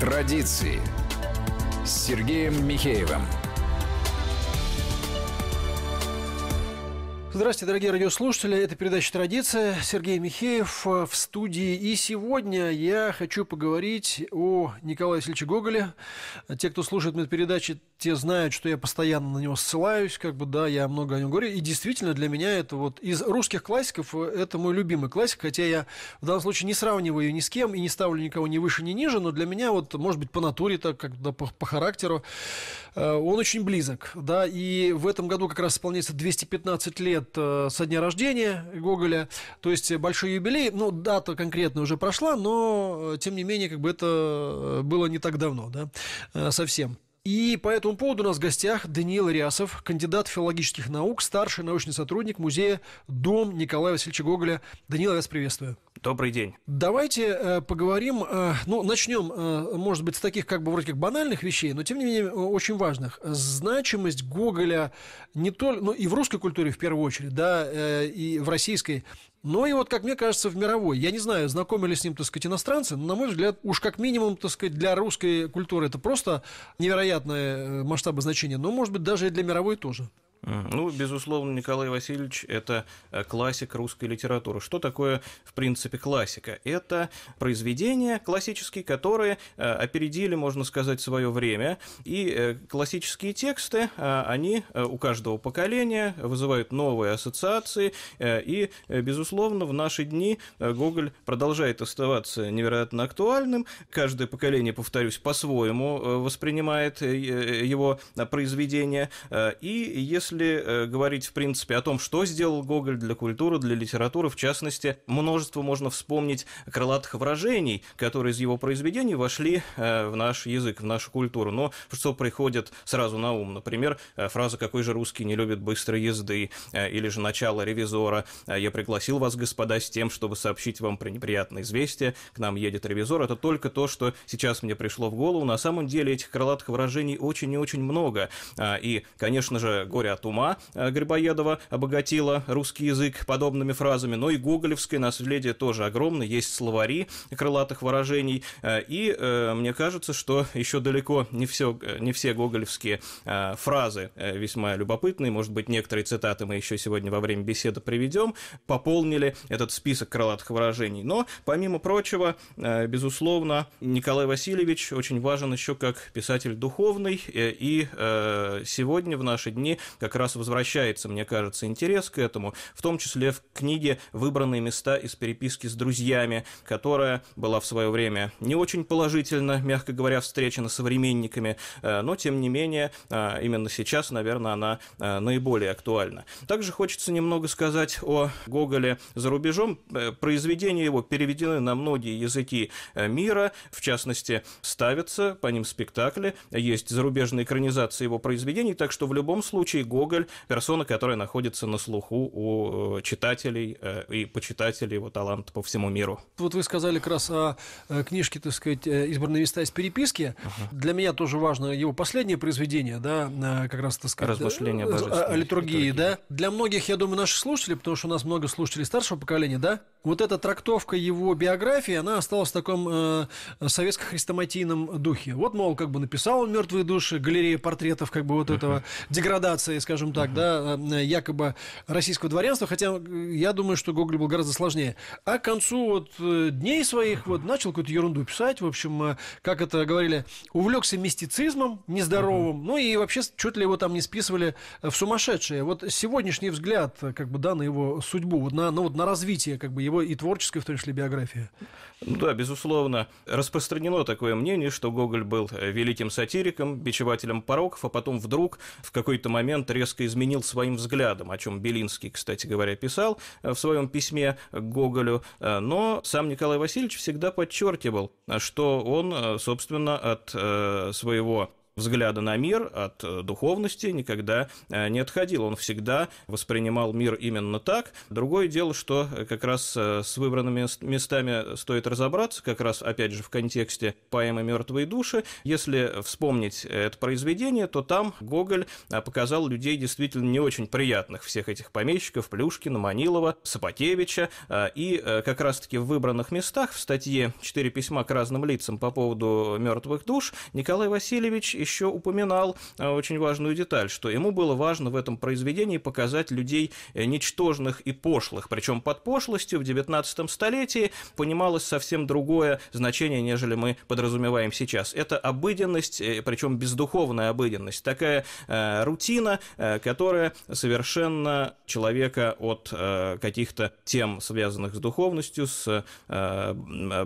Традиции с Сергеем Михеевым. Здравствуйте, дорогие радиослушатели. Это передача «Традиция». Сергей Михеев э, в студии. И сегодня я хочу поговорить о Николае Васильевиче Гоголе. Те, кто слушает эту передачу, те знают, что я постоянно на него ссылаюсь, как бы, да, я много о нем говорю. И действительно, для меня это вот из русских классиков, э, это мой любимый классик, хотя я в данном случае не сравниваю ее ни с кем и не ставлю никого ни выше, ни ниже, но для меня вот, может быть, по натуре, так как да, по, по характеру, э, он очень близок, да, и в этом году как раз исполняется 215 лет э, со дня рождения Гоголя, то есть большой юбилей, ну, дата конкретно уже прошла, но, э, тем не менее, как бы это э, было не так давно, да, э, совсем. И по этому поводу у нас в гостях Даниил Рясов, кандидат филологических наук, старший научный сотрудник музея «Дом» Николая Васильевича Гоголя. Даниил, я вас приветствую. Добрый день. Давайте э, поговорим, э, ну, начнем, э, может быть, с таких как бы вроде как банальных вещей, но тем не менее очень важных. Значимость Гоголя не только, ну, и в русской культуре в первую очередь, да, э, и в российской, ну и вот, как мне кажется, в мировой, я не знаю, знакомы ли с ним, так сказать, иностранцы, но, на мой взгляд, уж как минимум, так сказать, для русской культуры это просто невероятное э, масштабы значения, но, может быть, даже и для мировой тоже. Ну, безусловно, Николай Васильевич – это э, классик русской литературы. Что такое, в принципе, классика? Это произведения классические, которые э, опередили, можно сказать, свое время. И э, классические тексты, они у каждого поколения вызывают новые ассоциации. И, безусловно, в наши дни Гоголь продолжает оставаться невероятно актуальным. Каждое поколение, повторюсь, по-своему воспринимает его произведения. И если если э, говорить, в принципе, о том, что сделал Гоголь для культуры, для литературы, в частности, множество можно вспомнить крылатых выражений, которые из его произведений вошли э, в наш язык, в нашу культуру. Но что приходит сразу на ум? Например, э, фраза «Какой же русский не любит быстрой езды?» или же «Начало ревизора». «Я пригласил вас, господа, с тем, чтобы сообщить вам про неприятное известие. К нам едет ревизор». Это только то, что сейчас мне пришло в голову. На самом деле этих крылатых выражений очень и очень много. И, конечно же, «Горе от от ума э, Грибоедова обогатила русский язык подобными фразами, но ну и гоголевское наследие тоже огромное, есть словари крылатых выражений, э, и э, мне кажется, что еще далеко не все, не все гоголевские фразы весьма любопытные, может быть, некоторые цитаты мы еще сегодня во время беседы приведем, пополнили этот список крылатых выражений. Но, помимо прочего, безусловно, Николай Васильевич очень важен еще как писатель духовный, и сегодня, в наши дни, как как раз возвращается, мне кажется, интерес к этому, в том числе в книге «Выбранные места из переписки с друзьями», которая была в свое время не очень положительно, мягко говоря, встречена современниками, э, но, тем не менее, э, именно сейчас, наверное, она э, наиболее актуальна. Также хочется немного сказать о Гоголе за рубежом. Произведения его переведены на многие языки мира, в частности, ставятся по ним спектакли, есть зарубежные экранизации его произведений, так что в любом случае Гоголь Гоголь, персона, которая находится на слуху у э, читателей э, и почитателей его таланта по всему миру. Вот вы сказали как раз о э, книжке, так сказать, «Избранные места из переписки». Угу. Для меня тоже важно его последнее произведение, да, как раз, так сказать... «Размышления о, о, литургии», да. Для многих, я думаю, наши слушатели, потому что у нас много слушателей старшего поколения, да, вот эта трактовка его биографии, она осталась в таком э, советско-хрестоматийном духе. Вот, мол, как бы написал он «Мертвые души», галерея портретов, как бы вот этого деградации, скажем так, да, э, якобы российского дворянства, хотя э, я думаю, что Гоголь был гораздо сложнее. А к концу вот э, дней своих вот начал какую-то ерунду писать, в общем, как это говорили, увлекся мистицизмом нездоровым, ну и вообще чуть ли его там не списывали в сумасшедшие. Вот сегодняшний взгляд, как бы, да, на его судьбу, вот на, ну, вот на развитие, как бы, его и творческой, в том числе, биографии. Ну да, безусловно. Распространено такое мнение, что Гоголь был великим сатириком, бичевателем пороков, а потом вдруг в какой-то момент резко изменил своим взглядом, о чем Белинский, кстати говоря, писал э, в своем письме Гоголю. Э, но сам Николай Васильевич всегда подчеркивал, э, что он, собственно, от своего взгляда на мир, от э, духовности никогда э, не отходил. Он всегда воспринимал мир именно так. Другое дело, что э, как раз с выбранными местами стоит разобраться, как раз, опять же, в контексте поэмы «Мертвые души». Если вспомнить это произведение, то там Гоголь показал людей действительно не очень приятных, всех этих помещиков, Плюшкина, Манилова, Сапотевича. И как раз-таки в выбранных местах в статье «Четыре письма к разным лицам по поводу мертвых душ» Николай Васильевич еще упоминал э, очень важную деталь, что ему было важно в этом произведении показать людей э, ничтожных и пошлых. Причем под пошлостью в XIX столетии понималось совсем другое значение, нежели мы подразумеваем сейчас. Это обыденность, э, причем бездуховная обыденность, такая э, рутина, э, которая совершенно человека от э, каких-то тем, связанных с духовностью, с э,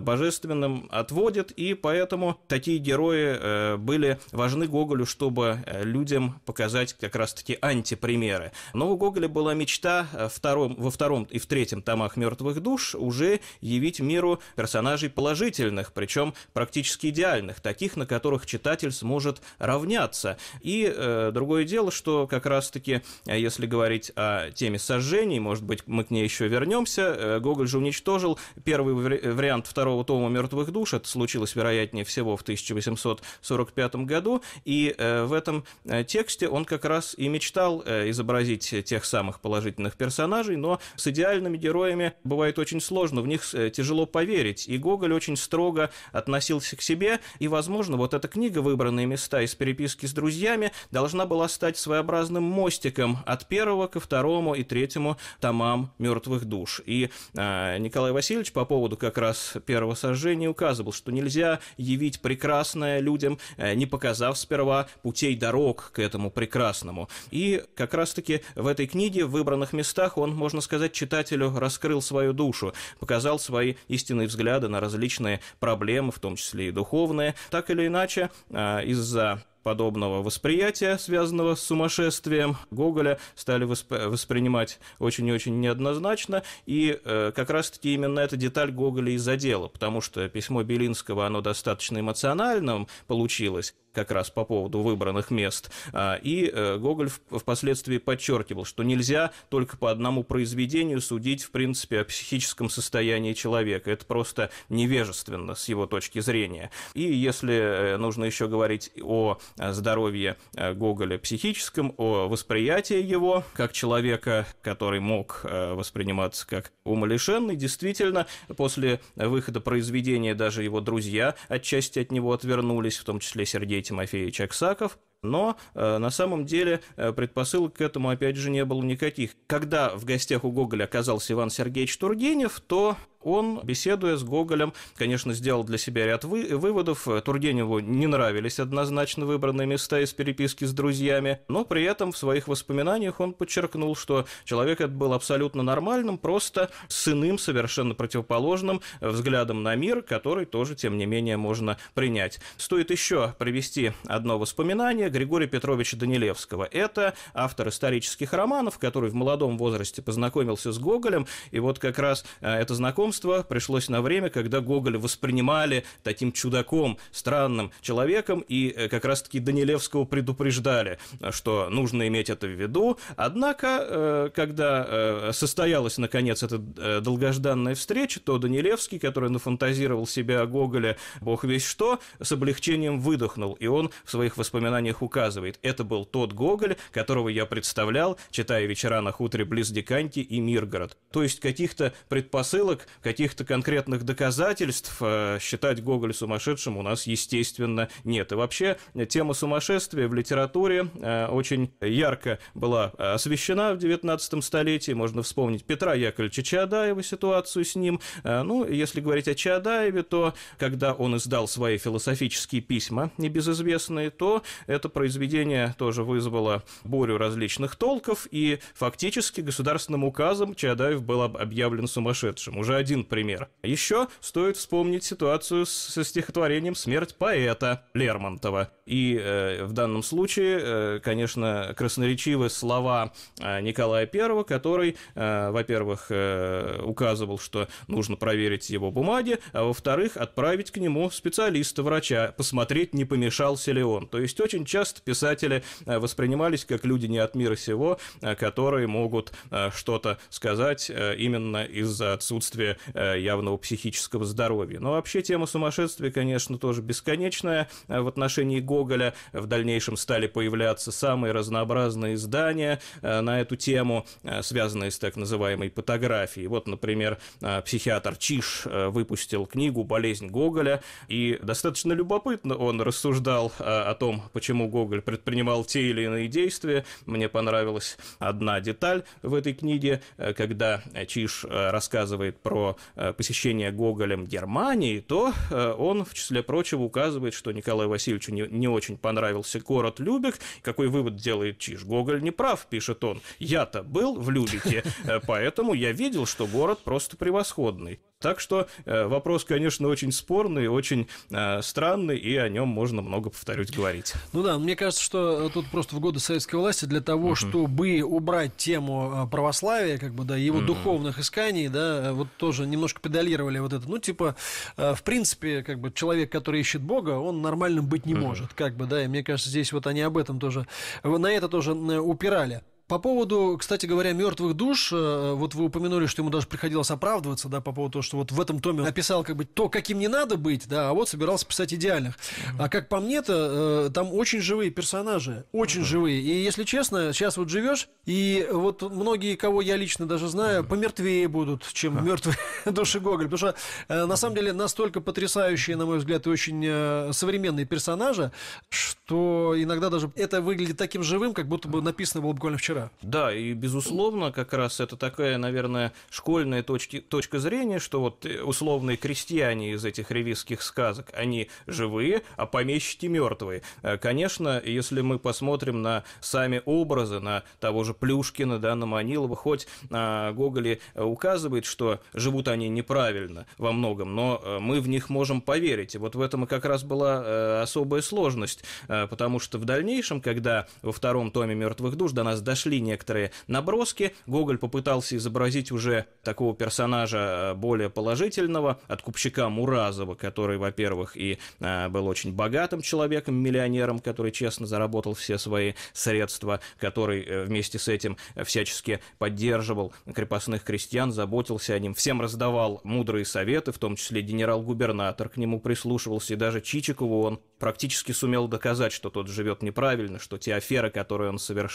божественным, отводит, и поэтому такие герои э, были важны важны Гоголю, чтобы э, людям показать как раз-таки антипримеры. Но у Гоголя была мечта э, втором, во втором и в третьем томах «Мертвых душ» уже явить миру персонажей положительных, причем практически идеальных, таких, на которых читатель сможет равняться. И э, другое дело, что как раз-таки, э, если говорить о теме сожжений, может быть, мы к ней еще вернемся, Гоголь же уничтожил первый вариант второго тома «Мертвых душ», это случилось, вероятнее всего, в 1845 году, и э, в этом э, тексте он как раз и мечтал э, изобразить тех самых положительных персонажей, но с идеальными героями бывает очень сложно, в них тяжело поверить, и Гоголь очень строго относился к себе, и, возможно, вот эта книга «Выбранные места из переписки с друзьями» должна была стать своеобразным мостиком от первого ко второму и третьему томам «Мертвых душ». И Николай Васильевич по поводу как раз первого сожжения указывал, что нельзя явить прекрасное людям, не показав указав сперва путей дорог к этому прекрасному. И как раз-таки в этой книге в выбранных местах он, можно сказать, читателю раскрыл свою душу, показал свои истинные взгляды на различные проблемы, в том числе и духовные. Так или иначе, а, из-за подобного восприятия, связанного с сумасшествием Гоголя, стали восп- воспринимать очень и очень неоднозначно, и э, как раз-таки именно эта деталь Гоголя и задела, потому что письмо Белинского, оно достаточно эмоциональным получилось, как раз по поводу выбранных мест. А, и э, Гоголь впоследствии подчеркивал, что нельзя только по одному произведению судить, в принципе, о психическом состоянии человека. Это просто невежественно с его точки зрения. И если э, нужно еще говорить о э, здоровье Гоголя психическом, о восприятии его как человека, который мог восприниматься как умалишенный, действительно, после выхода произведения даже его друзья отчасти от него отвернулись, в том числе Сергей Тимофеевич Аксаков, но э, на самом деле э, предпосылок к этому, опять же, не было никаких. Когда в гостях у Гоголя оказался Иван Сергеевич Тургенев, то он, беседуя с Гоголем, конечно, сделал для себя ряд вы- выводов. Тургеневу не нравились однозначно выбранные места из переписки с друзьями, но при этом в своих воспоминаниях он подчеркнул, что человек этот был абсолютно нормальным, просто с иным, совершенно противоположным взглядом на мир, который тоже, тем не менее, можно принять. Стоит еще привести одно воспоминание Григория Петровича Данилевского. Это автор исторических романов, который в молодом возрасте познакомился с Гоголем, и вот как раз э, это знакомство чувство пришлось на время, когда Гоголя воспринимали таким чудаком, странным человеком, и э, как раз-таки Данилевского предупреждали, что нужно иметь это в виду. Однако, э, когда э, состоялась, наконец, эта долгожданная встреча, то Данилевский, который нафантазировал себя о Гоголе бог весь что, с облегчением выдохнул, и он в своих воспоминаниях указывает, это был тот Гоголь, которого я представлял, читая вечера на хуторе близ Диканьки и Миргород. То есть каких-то предпосылок каких-то конкретных доказательств э, считать Гоголя сумасшедшим у нас, естественно, нет. И вообще тема сумасшествия в литературе э, очень ярко была э, освещена в XIX столетии. Можно вспомнить Петра Яковлевича Чаадаева, ситуацию с ним. Ну, если говорить о Чаадаеве, то когда он издал свои философические письма, небезызвестные, то это произведение тоже вызвало бурю различных толков, и фактически государственным указом Чаадаев был объявлен сумасшедшим. Уже один один пример. Еще стоит вспомнить ситуацию со стихотворением «Смерть поэта» Лермонтова. И э, в данном случае, э, конечно, красноречивы слова э, Николая I, который, э, во-первых, э, указывал, что нужно проверить его бумаги, а во-вторых, отправить к нему специалиста-врача, посмотреть, не помешался ли он. То есть очень часто писатели э, воспринимались как люди не от мира сего, э, которые могут э, что-то сказать именно из-за отсутствия Э, явного психического здоровья. Но вообще тема сумасшествия, конечно, тоже бесконечная э, в отношении Гоголя. В дальнейшем стали появляться самые разнообразные издания э, на эту тему, связанные с так называемой патографией. Вот, например, психиатр Чиш выпустил книгу «Болезнь Гоголя», и достаточно любопытно он рассуждал о том, почему Гоголь предпринимал те или иные действия. Мне понравилась одна деталь в этой книге, когда Чиш рассказывает про про э, посещение Гоголем Германии, то э, он, в числе прочего, указывает, что Николаю Васильевичу не, не очень понравился город Любек. Какой вывод делает Чиж? Гоголь не прав, пишет он. Я-то был в Любике, э, поэтому я видел, что город просто превосходный. Так что э, вопрос, конечно, очень спорный, очень э, странный, и о нем можно много повторюсь говорить. Ну да, мне кажется, что э, тут просто в годы советской власти для того, угу. чтобы убрать тему православия, как бы, да, его угу. духовных исканий, да, вот тоже немножко педалировали вот это. Ну, типа, в принципе, как бы человек, который ищет Бога, он нормальным быть не угу. может, как бы, да, и мне кажется, здесь вот они об этом тоже, на это тоже упирали. По поводу, кстати говоря, мертвых душ, э, вот вы упомянули, что ему даже приходилось оправдываться, да, по поводу того, что вот в этом томе он описал как бы то, каким не надо быть, да, а вот собирался писать идеальных. А как по мне-то, э, там очень живые персонажи, очень живые. И если честно, сейчас вот живешь, и вот многие, кого я лично даже знаю, помертвее будут, чем мертвые души Гоголь, потому что э, на самом деле настолько потрясающие, на мой взгляд, и очень современные персонажи, что иногда даже это выглядит таким живым, как будто бы написано было буквально вчера вчера. Да, и безусловно, как раз это такая, наверное, школьная точки, точка зрения, что вот э, условные крестьяне из этих ревизских сказок, они живые, а помещики мертвые. Э, конечно, если мы посмотрим на сами образы, на того же Плюшкина, да, на Манилова, хоть а, Гоголи указывает, что живут они неправильно во многом, но э, мы в них можем поверить. И вот в этом и как раз была особая сложность, потому что в дальнейшем, когда во втором томе «Мертвых душ» до нас дошли нашли некоторые наброски. Гоголь попытался изобразить уже такого персонажа э, более положительного, откупщика Муразова, который, во-первых, и э, был очень богатым человеком, миллионером, который честно заработал все свои средства, который э, вместе с этим всячески поддерживал крепостных крестьян, заботился о ним, всем раздавал мудрые советы, в том числе генерал-губернатор к нему прислушивался, и даже Чичикову он практически сумел доказать, что тот живет неправильно, что те аферы, которые он совершает,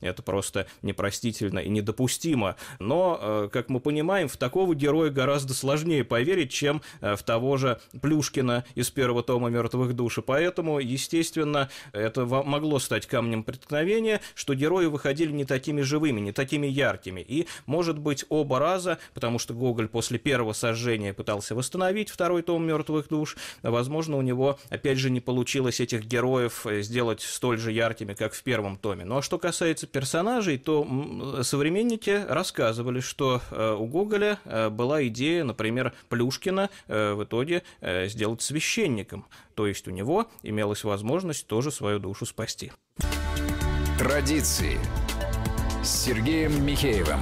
это это просто непростительно и недопустимо. Но, э, как мы понимаем, в такого героя гораздо сложнее поверить, чем э, в того же Плюшкина из первого тома «Мертвых душ». И поэтому, естественно, это могло стать камнем преткновения, что герои выходили не такими живыми, не такими яркими. И, может быть, оба раза, потому что Гоголь после первого сожжения пытался восстановить второй том «Мертвых душ», возможно, у него, опять же, не получилось этих героев э, сделать столь же яркими, как в первом томе. Ну а что касается персонажей, персонажей, то современники рассказывали, что э, у Гоголя э, была идея, например, Плюшкина э, в итоге сделать священником. То есть у него имелась возможность тоже свою душу спасти. Традиции с Сергеем Михеевым.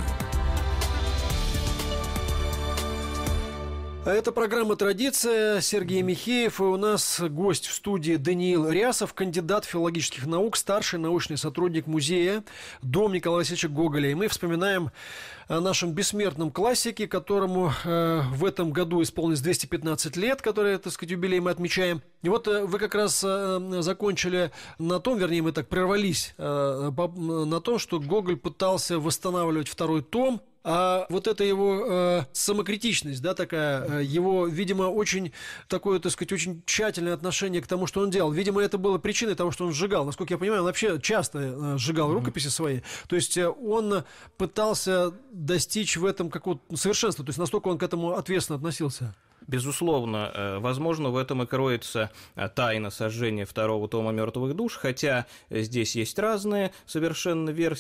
А Это программа «Традиция». Сергей Михеев. И у нас гость в студии Даниил Рясов, кандидат филологических наук, старший научный сотрудник музея Дом Николая Васильевича Гоголя. И мы вспоминаем о нашем бессмертном классике, которому э, в этом году исполнилось 215 лет, который, так сказать, юбилей мы отмечаем. И вот э, вы как раз э, закончили на том, вернее, мы так прервались на том, что Гоголь пытался восстанавливать второй том а вот эта его э, самокритичность, да, такая, э, его, видимо, очень такое, так сказать, очень тщательное отношение к тому, что он делал. Видимо, это было причиной того, что он сжигал. Насколько я понимаю, он вообще часто э, сжигал рукописи свои. То есть э, он пытался достичь в этом какого-то совершенства. То есть настолько он к этому ответственно относился. Безусловно, э, возможно, в этом и кроется э, тайна сожжения второго тома «Мертвых душ», хотя э, здесь есть разные совершенно версии.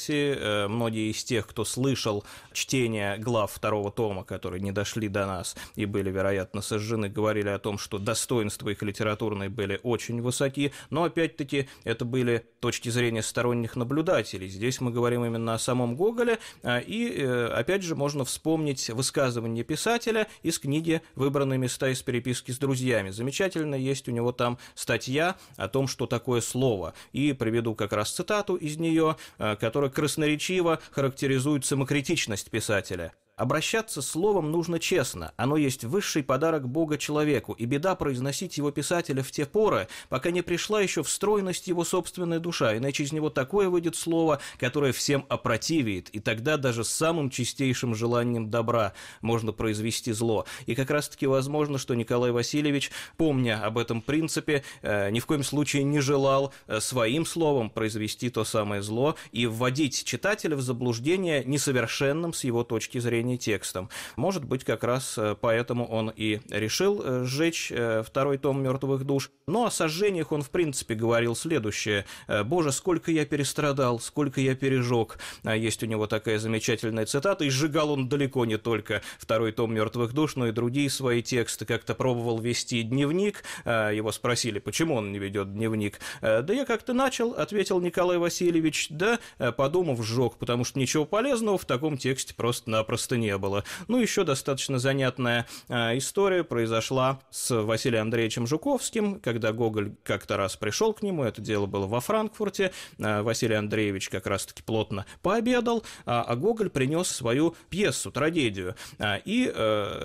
Многие из тех, кто слышал чтение глав второго тома, которые не дошли до нас и были, вероятно, сожжены, говорили о том, что достоинства их литературные были очень высоки, но, опять-таки, это были точки зрения сторонних наблюдателей. Здесь мы говорим именно о самом Гоголе, и, опять же, можно вспомнить высказывание писателя из книги «Выбранный интересные места из переписки с друзьями. Замечательно, есть у него там статья о том, что такое слово. И приведу как раз цитату из нее, э, которая красноречиво характеризует самокритичность писателя. Обращаться словом нужно честно, оно есть высший подарок Бога человеку, и беда произносить его писателя в те поры, пока не пришла еще в стройность его собственная душа, иначе из него такое выйдет слово, которое всем опротивит, и тогда даже с самым чистейшим желанием добра можно произвести зло. И как раз-таки возможно, что Николай Васильевич, помня об этом принципе, э, ни в коем случае не желал э, своим словом произвести то самое зло и вводить читателя в заблуждение несовершенным с его точки зрения не текстом. Может быть, как раз э, поэтому он и решил э, сжечь э, второй том «Мертвых душ». Но ну, о сожжениях он, в принципе, говорил следующее. «Боже, сколько я перестрадал, сколько я пережег». А есть у него такая замечательная цитата, и сжигал он далеко не только второй том «Мертвых душ», но и другие свои тексты. Как-то пробовал вести дневник, а его спросили, почему он не ведет дневник. Да я как-то начал, ответил Николай Васильевич, да, подумав, сжег, потому что ничего полезного в таком тексте просто-напросто не было. Ну, еще достаточно занятная э, история произошла с Василием Андреевичем Жуковским, когда Гоголь как-то раз пришел к нему, это дело было во Франкфурте, э, Василий Андреевич как раз-таки плотно пообедал, а, а Гоголь принес свою пьесу, трагедию, э, и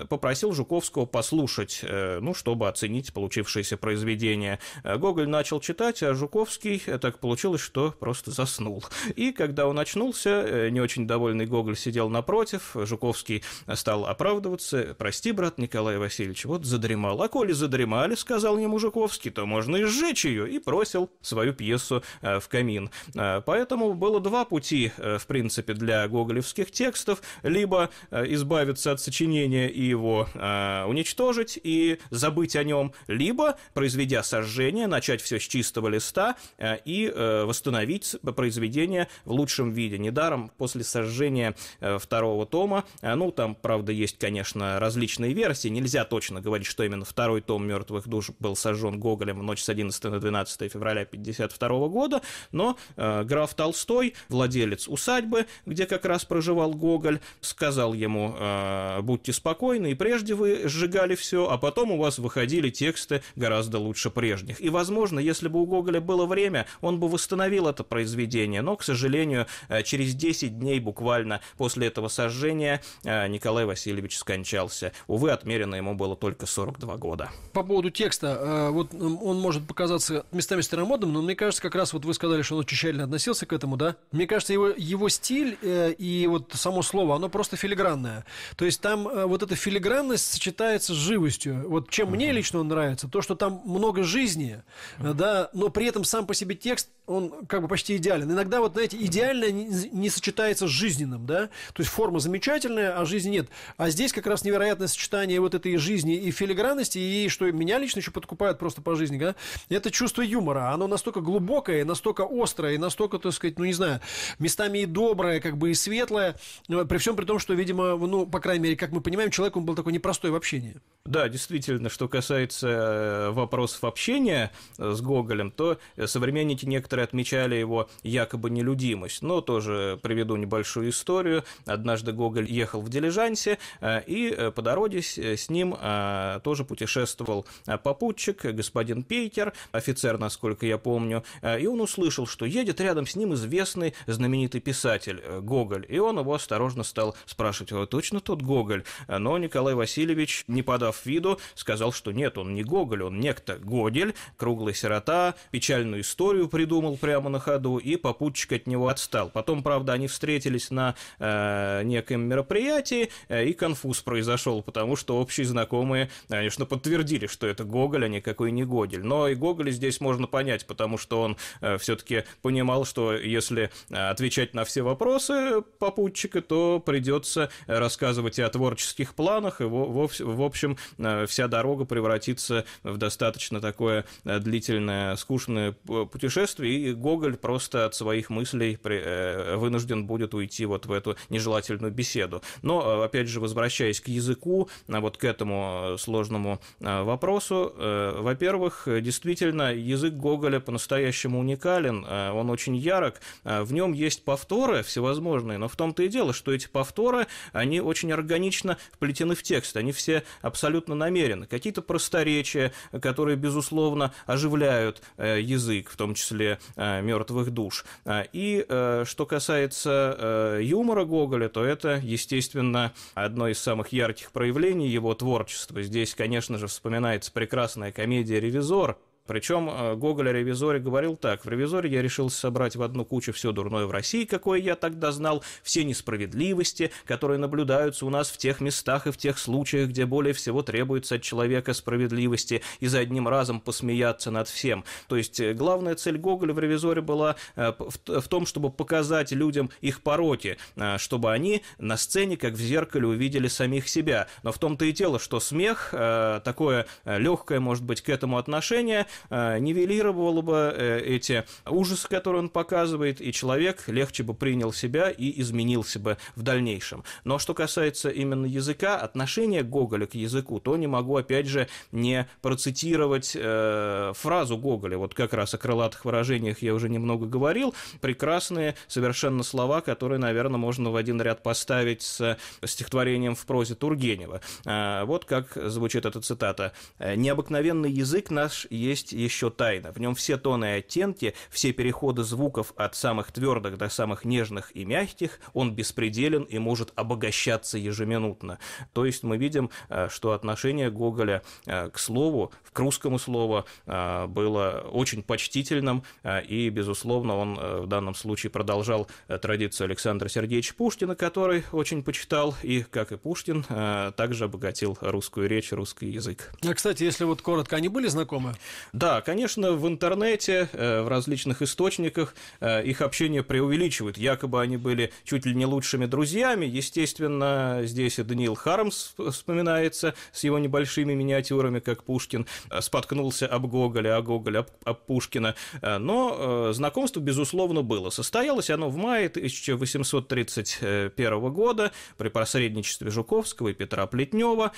попросил Жуковского послушать, ну, чтобы оценить получившееся произведение. Гоголь начал читать, а Жуковский так получилось, что просто заснул. И когда он очнулся, не очень довольный Гоголь сидел напротив, Жуковский Маковский стал оправдываться. «Прости, брат Николай Васильевич, вот задремал. А коли задремали, — сказал ему Жуковский, — то можно и сжечь ее». И просил свою пьесу э, в камин. Э, поэтому было два пути, э, в принципе, для гоголевских текстов. Либо избавиться от сочинения и его уничтожить, и забыть о нем, либо, произведя сожжение, начать все с чистого листа и восстановить произведение в лучшем виде. Недаром после сожжения второго тома а, ну, там, правда, есть, конечно, различные версии. Нельзя точно говорить, что именно второй том «Мертвых душ» был сожжен Гоголем в ночь с 11 на 12 февраля 1952 года, но э, граф Толстой, владелец усадьбы, где как раз проживал Гоголь, сказал ему, э, будьте спокойны, и прежде вы сжигали все, а потом у вас выходили тексты гораздо лучше прежних. И, возможно, если бы у Гоголя было время, он бы восстановил это произведение, но, к сожалению, через 10 дней буквально после этого сожжения Э, Николай Васильевич скончался. Увы, отмерено ему было только 42 года. По поводу текста, э, вот он может показаться местами старомодным, но мне кажется, как раз вот вы сказали, что он очень тщательно относился к этому, да? Мне кажется, его, его стиль э, и вот само слово, оно просто филигранное. То есть там вот эта филигранность сочетается с живостью. Вот чем uh-huh. мне лично он нравится, то, что там много жизни, uh-huh. да, но при этом сам по себе текст он как бы почти идеален. Иногда, вот, знаете, идеально не, сочетается с жизненным, да? То есть форма замечательная, а жизни нет. А здесь как раз невероятное сочетание вот этой жизни и филигранности, и что меня лично еще подкупает просто по жизни, да? Это чувство юмора. Оно настолько глубокое, настолько острое, и настолько, так сказать, ну, не знаю, местами и доброе, как бы и светлое, при всем при том, что, видимо, ну, по крайней мере, как мы понимаем, человек, он был такой непростой в общении. Да, действительно, что касается э, вопросов общения э, с Гоголем, то э, современники некоторые некоторые отмечали его якобы нелюдимость. Но тоже приведу небольшую историю. Однажды Гоголь ехал в дилижансе, э, и э, по дороге с э, ним тоже путешествовал попутчик, господин Пейкер, офицер, насколько я помню, и он услышал, что едет рядом с ним известный знаменитый писатель Гоголь, и он его осторожно стал спрашивать, его «А точно тот Гоголь? Но Николай Васильевич, не подав виду, сказал, что нет, он не Гоголь, он некто Годель, круглый сирота, печальную историю придумал, придумал прямо на ходу, и попутчик от него отстал. Потом, правда, они встретились на э, неком мероприятии, э, и конфуз произошел, потому что общие знакомые, конечно, подтвердили, что это Гоголь, а никакой не Гоголь. Но и Гоголь здесь можно понять, потому что он э, все-таки понимал, что если э, отвечать на все вопросы попутчика, то придется рассказывать и о творческих планах, и в общем э, вся дорога превратится в достаточно такое э, длительное, скучное путешествие, и Гоголь просто от своих мыслей э, вынужден будет уйти вот в эту нежелательную беседу. Но, э, опять же, возвращаясь к языку, э, вот к этому сложному вопросу, во-первых, действительно, язык Гоголя по-настоящему уникален, он очень ярок, в нем есть повторы всевозможные, но в том-то и дело, что эти повторы, они очень органично вплетены в текст, они все абсолютно намерены. Какие-то просторечия, которые, безусловно, оживляют язык, в том числе Э, мертвых душ. Э, и э, что касается юмора Гоголя, то это, естественно, одно из самых ярких проявлений его творчества. Здесь, конечно же, вспоминается прекрасная комедия «Ревизор», причем э, Гоголь о ревизоре говорил так. В ревизоре я решил собрать в одну кучу все дурное в России, какое я тогда знал, все несправедливости, которые наблюдаются у нас в тех местах и в тех случаях, где более всего требуется от человека справедливости, и за одним разом посмеяться над всем. То есть э, главная цель Гоголя в ревизоре была э, в том, чтобы показать людям их пороки, чтобы они на сцене, как в зеркале, увидели самих себя. Но в том-то и дело, что смех, такое легкое, может быть, к этому отношение – Э, нивелировало бы э, эти ужасы, которые он показывает, и человек легче бы принял себя и изменился бы в дальнейшем. Но что касается именно языка, отношения Гоголя к языку, то не могу, опять же, не процитировать э, фразу Гоголя. Вот как раз о крылатых выражениях я уже немного говорил. Прекрасные совершенно слова, которые, наверное, можно в один ряд поставить с стихотворением в прозе Тургенева. Э, вот как звучит эта цитата. «Необыкновенный язык наш есть есть еще тайна. В нем все тоны и оттенки, все переходы звуков от самых твердых до самых нежных и мягких, он беспределен и может обогащаться ежеминутно. То есть мы видим, э, что отношение Гоголя э, к слову, к русскому слову, э, было очень почтительным, и, безусловно, он в данном случае продолжал традицию Александра Сергеевича Пушкина, который очень почитал, и, как и Пушкин, также обогатил русскую речь, русский язык. А, кстати, если вот коротко, они были знакомы? Да, конечно, в интернете, э, в различных источниках э, их общение преувеличивают. Якобы они были чуть ли не лучшими друзьями. Естественно, здесь и Даниил Хармс вспоминается с его небольшими миниатюрами, как Пушкин э, споткнулся об Гоголя, а Гоголя, об, об Пушкина. Но знакомство, безусловно, было. Состоялось оно в мае 1831 года при посредничестве Жуковского и Петра Плетнева,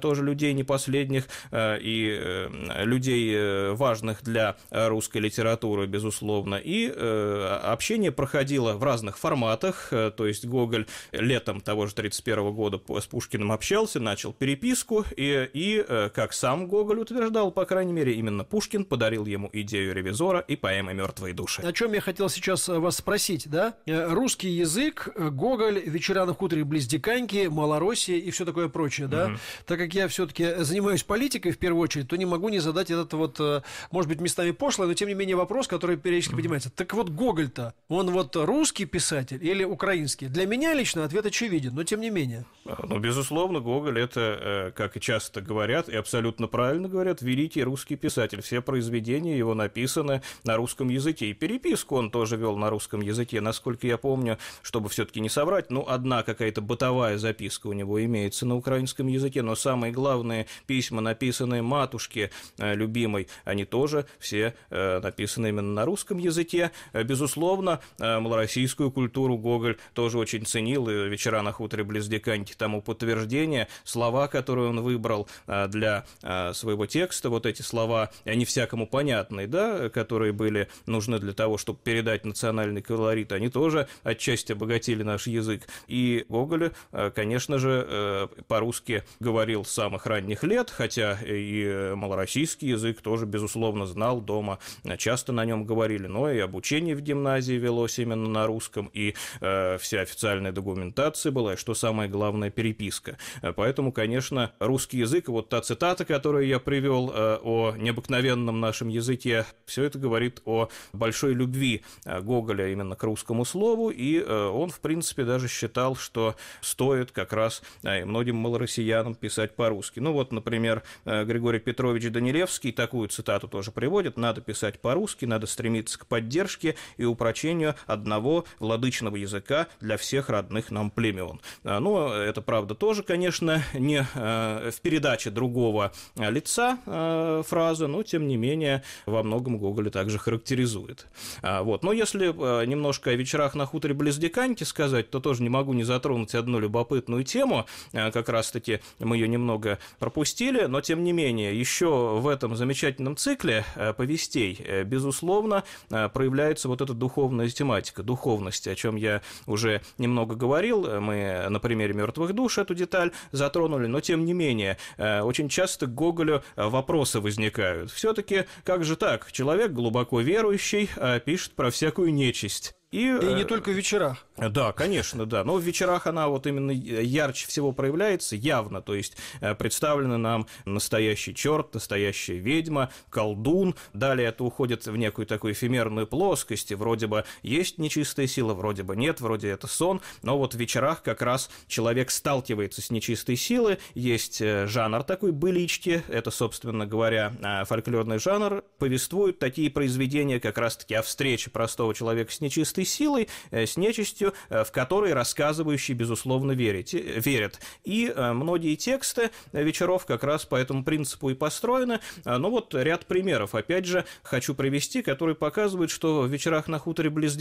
тоже людей не последних, и людей важных для э, русской литературы, безусловно. И э, общение проходило в разных форматах, э, то есть Гоголь летом того же 1931 года с Пушкиным общался, начал переписку, и, и, как сам Гоголь утверждал, по крайней мере, именно Пушкин подарил ему идею ревизора и поэмы «Мертвые души». О чем я хотел сейчас вас спросить, да? Русский язык, Гоголь, «Вечера на хуторе близ Диканьки», «Малороссия» и все такое прочее, да? Угу. Так как я все-таки занимаюсь политикой в первую очередь, то не могу не задать этот вот может быть, местами пошлое, но тем не менее вопрос, который периодически поднимается. Так вот, Гоголь-то, он вот русский писатель или украинский? Для меня лично ответ очевиден, но тем не менее. А, ну, безусловно, Гоголь это, э, как и часто говорят, и абсолютно правильно говорят, великий русский писатель. Все произведения его написаны на русском языке. И переписку он тоже вел на русском языке, насколько я помню, чтобы все-таки не соврать. Ну, одна какая-то бытовая записка у него имеется на украинском языке, но самые главные письма, написанные матушке э, любимой они тоже все э, написаны именно на русском языке. Э, безусловно, э, малороссийскую культуру Гоголь тоже очень ценил, и «Вечера на хуторе близ Диканьки» тому подтверждение. Слова, которые он выбрал для своего текста, вот эти слова, они всякому понятны, да, которые были нужны для того, чтобы передать национальный колорит, они тоже отчасти обогатили наш язык. И Гоголь, конечно же, по-русски говорил с самых ранних лет, хотя и малороссийский язык тоже тоже, безусловно, знал дома, часто на нем говорили, но ну, и обучение в гимназии велось именно на русском, и э, вся официальная документация была, и, что самое главное, переписка. Поэтому, конечно, русский язык, вот та цитата, которую я привел э, о необыкновенном нашем языке, все это говорит о большой любви э, Гоголя именно к русскому слову, и э, он, в принципе, даже считал, что стоит как раз э, многим малороссиянам писать по-русски. Ну вот, например, э, Григорий Петрович Данилевский такую цитату тоже приводит, надо писать по-русски, надо стремиться к поддержке и упрочению одного владычного языка для всех родных нам племен. А, но ну, это, правда, тоже, конечно, не э, в передаче другого э, лица э, фраза, но, тем не менее, во многом Гоголя также характеризует. А, вот. Но если немножко о вечерах на хуторе близ сказать, то тоже не могу не затронуть одну любопытную тему, как раз-таки мы ее немного пропустили, но, тем не менее, еще в этом замечательном воспитательном цикле э, повестей, э, безусловно, э, проявляется вот эта духовная тематика, духовность, о чем я уже немного говорил. Мы на примере мертвых душ эту деталь затронули, но тем не менее, очень часто к Гоголю вопросы возникают. Все-таки, как же так? Человек глубоко верующий пишет про всякую нечисть. И, и не э, только в вечерах. Да, конечно, да. Но в вечерах она вот именно э, ярче всего проявляется, явно. То есть э, представлены нам настоящий черт, настоящая ведьма, колдун. Далее это уходит в некую такую эфемерную плоскость. И вроде бы есть нечистая сила, вроде бы нет, вроде это сон. Но вот в вечерах как раз человек сталкивается с нечистой силой. Есть жанр такой «былички». Это, собственно говоря, фольклорный жанр. Повествуют такие произведения как раз-таки о встрече простого человека с нечистой высшей силой, э, с нечистью, э, в которой рассказывающий, безусловно, верит. Э, верит. И многие тексты вечеров как раз по этому принципу и построены. Но ну вот ряд примеров, опять же, хочу привести, которые показывают, что в вечерах на хуторе близ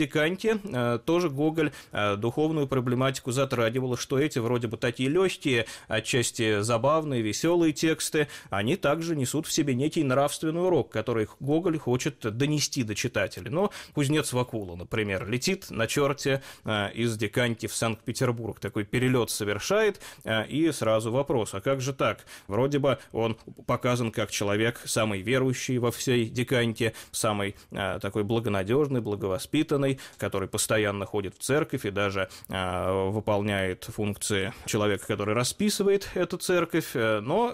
тоже Гоголь духовную проблематику затрагивал, что эти вроде бы такие легкие, отчасти забавные, веселые тексты, они также несут в себе некий нравственный урок, который Гоголь хочет донести до читателей. Но ну, «Кузнец Вакула», например, летит на черте э, из Диканьки в Санкт-Петербург. Такой перелет совершает, э, и сразу вопрос, а как же так? Вроде бы он показан как человек самый верующий во всей Диканьке, самый э, такой благонадежный, благовоспитанный, который постоянно ходит в церковь и даже выполняет функции человека, который расписывает эту церковь. Но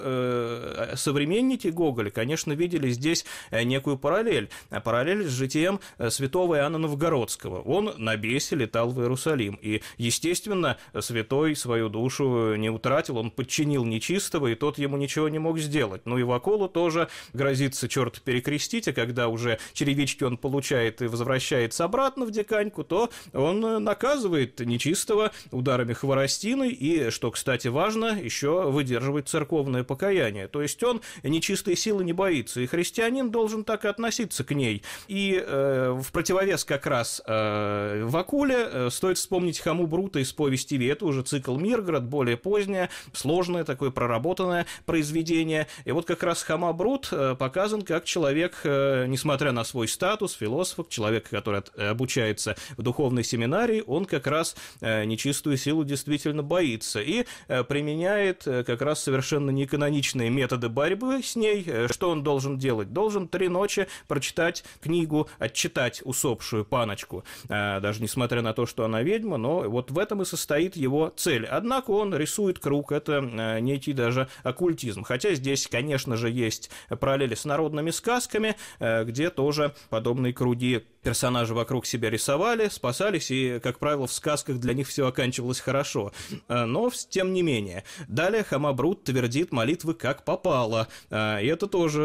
современники Гоголя, конечно, видели здесь некую параллель. Параллель с житием святого Иоанна Новгородского. Он на бесе летал в Иерусалим. И, естественно, святой свою душу не утратил, он подчинил нечистого, и тот ему ничего не мог сделать. Ну и Ваколу тоже грозится черт перекрестить, а когда уже черевички он получает и возвращается обратно в деканьку, то он наказывает нечистого ударами хворостины, и, что, кстати, важно, еще выдерживает церковное покаяние. То есть он нечистые силы не боится, и христианин должен так и относиться к ней. И э, в противовес как раз э, Э, в Вакуля, э, стоит вспомнить Хаму Брута из «Повести это уже цикл Мирград более позднее, сложное такое проработанное произведение. И вот как раз Хама Брут э, показан как человек, несмотря на свой статус, философ, человек, который обучается в духовной семинарии, он как раз нечистую силу действительно боится и применяет как раз совершенно неканоничные методы борьбы с ней. Что он должен делать? Должен три ночи прочитать книгу, отчитать усопшую паночку. Э, даже несмотря на то, что она ведьма, но вот в этом и состоит его цель. Однако он рисует круг, это э, некий даже оккультизм. Хотя здесь, конечно же, есть параллели с народными сказками, э, где тоже подобные круги персонажи вокруг себя рисовали, спасались, и, как правило, в сказках для них все оканчивалось хорошо. Э, но, тем не менее. Далее Хамабрут твердит молитвы как попало. Э, и это тоже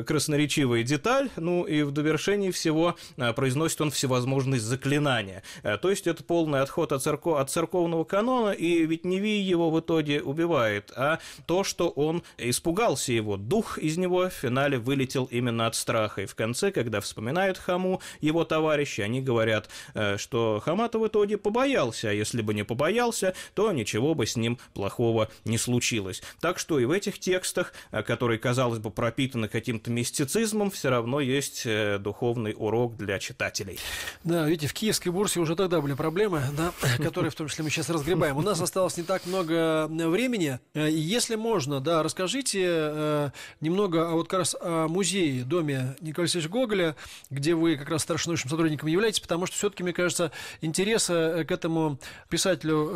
э, красноречивая деталь. Ну и в довершении всего произносит он всевозможные заклинания. То есть это полный отход от, церков... от церковного канона, и ведь не Ви его в итоге убивает, а то, что он испугался его. Дух из него в финале вылетел именно от страха. И в конце, когда вспоминают Хаму, его товарищи, они говорят, э, что Хамата в итоге побоялся, а если бы не побоялся, то ничего бы с ним плохого не случилось. Так что и в этих текстах, э, которые, казалось бы, пропитаны каким-то мистицизмом, все равно есть э, духовный урок для читателей. Да, видите, в Киевской бурсе уже тогда были проблемы, да, которые в том числе мы сейчас разгребаем. У нас осталось не так много времени. Если можно, да, расскажите немного а вот как раз о музее, доме Николая Гоголя, где вы как раз старшим научным сотрудником являетесь, потому что все-таки, мне кажется, интереса э, к этому писателю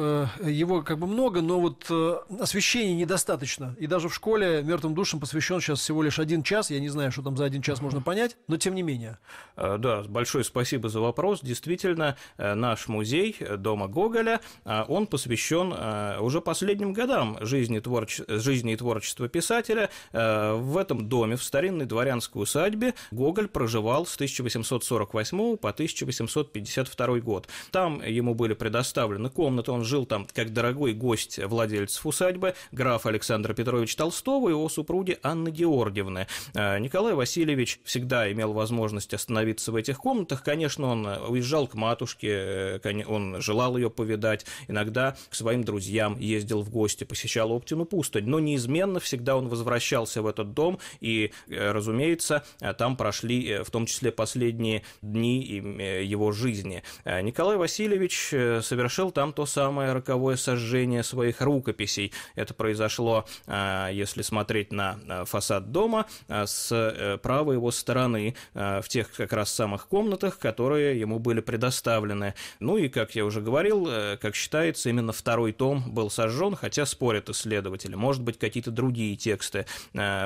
э, его как бы много, но вот э, освещения недостаточно. И даже в школе мертвым душам посвящен сейчас всего лишь один час. Я не знаю, что там за один час можно понять, но тем не менее. Да, большое спасибо за вопрос. Действительно, наш музей дома Гоголя, он посвящен уже последним годам жизни, творче... жизни и творчества писателя. В этом доме, в старинной дворянской усадьбе, Гоголь проживал с 1840 1848 по 1852 год. Там ему были предоставлены комнаты, он жил там как дорогой гость владельцев усадьбы, граф Александр Петрович Толстого и его супруги Анны Георгиевны. А, Николай Васильевич всегда имел возможность остановиться в этих комнатах. Конечно, он уезжал к матушке, э, он желал ее повидать, иногда к своим друзьям ездил в гости, посещал Оптину пустынь, но неизменно всегда он возвращался в этот дом, и, э, разумеется, там прошли э, в том числе последние дни э, его жизни. Э, Николай Васильевич э, совершил там то самое роковое сожжение своих рукописей. Это произошло, если смотреть на фасад дома, с правой его стороны, в тех как раз самых комнатах, которые ему были предоставлены. Ну и, как я уже говорил, как считается, именно второй том был сожжен, хотя спорят исследователи. Может быть, какие-то другие тексты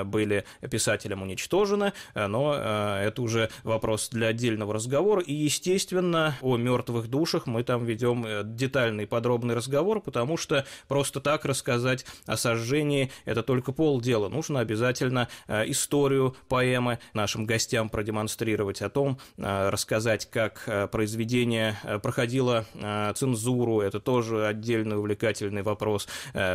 были писателем уничтожены, но это уже вопрос для отдельного отдельного разговора. И, естественно, о мертвых душах мы там ведем э, детальный, подробный разговор, потому что просто так рассказать о сожжении – это только полдела. Нужно обязательно э, историю поэмы нашим гостям продемонстрировать о том, э, рассказать, как произведение проходило цензуру. Это тоже отдельный увлекательный вопрос,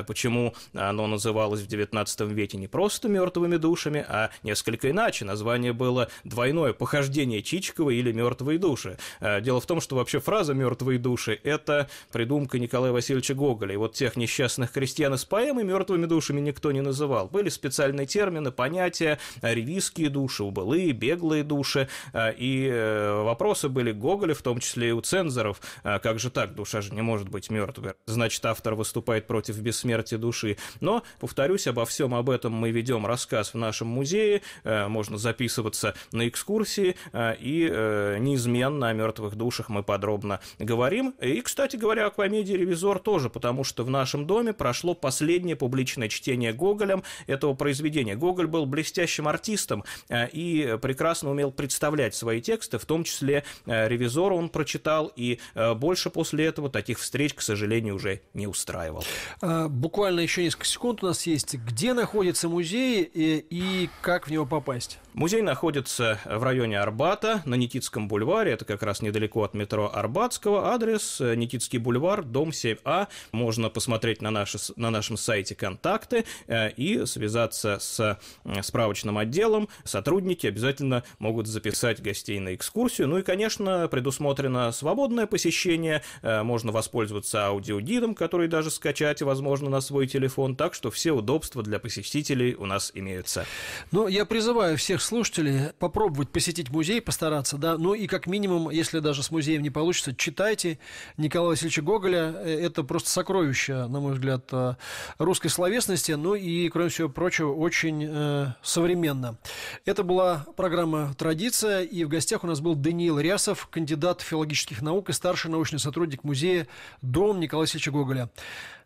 почему оно называлось в XIX веке не просто «Мертвыми душами», а несколько иначе. Название было двойное – «Похождение Чичикова или мертвые души. Э, дело в том, что вообще фраза мертвые души это придумка Николая Васильевича Гоголя. И вот тех несчастных крестьян из поэмы мертвыми душами никто не называл. Были специальные термины, понятия, ревизские души, убылые, беглые души. Э, и э, вопросы были Гоголя, в том числе и у цензоров. Как же так, душа же не может быть мертвой? Значит, автор выступает против бессмертия души. Но, повторюсь, обо всем об этом мы ведем рассказ в нашем музее. Можно записываться на экскурсии и Э, неизменно о мертвых душах мы подробно говорим. И, кстати говоря, о комедии «Ревизор» тоже, потому что в нашем доме прошло последнее публичное чтение Гоголем этого произведения. Гоголь был блестящим артистом э, и прекрасно умел представлять свои тексты, в том числе э, Ревизор он прочитал, и больше после этого таких встреч, к сожалению, уже не устраивал. А, буквально еще несколько секунд у нас есть. Где находится музей и, как в него попасть? Музей находится в районе Арбата, на Никитском бульваре, это как раз недалеко от метро Арбатского, адрес э, Никитский бульвар, дом 7А. Можно посмотреть на, наши, на нашем сайте контакты э, и связаться с справочным отделом. Сотрудники обязательно могут записать гостей на экскурсию. Ну и, конечно, предусмотрено свободное посещение, э, можно воспользоваться аудиогидом, который даже скачать возможно на свой телефон, так что все удобства для посетителей у нас имеются. Ну, я призываю всех слушателей попробовать посетить музей, постараться разобраться, да. Ну и как минимум, если даже с музеем не получится, читайте Николая Васильевича Гоголя. Э, это просто сокровище, на мой взгляд, э, русской словесности. Ну и, кроме всего прочего, очень э, современно. Это была программа «Традиция», и в гостях у нас был Даниил Рясов, кандидат филологических наук и старший научный сотрудник музея «Дом Николая Васильевича Гоголя».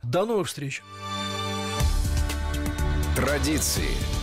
До новых встреч! Традиции.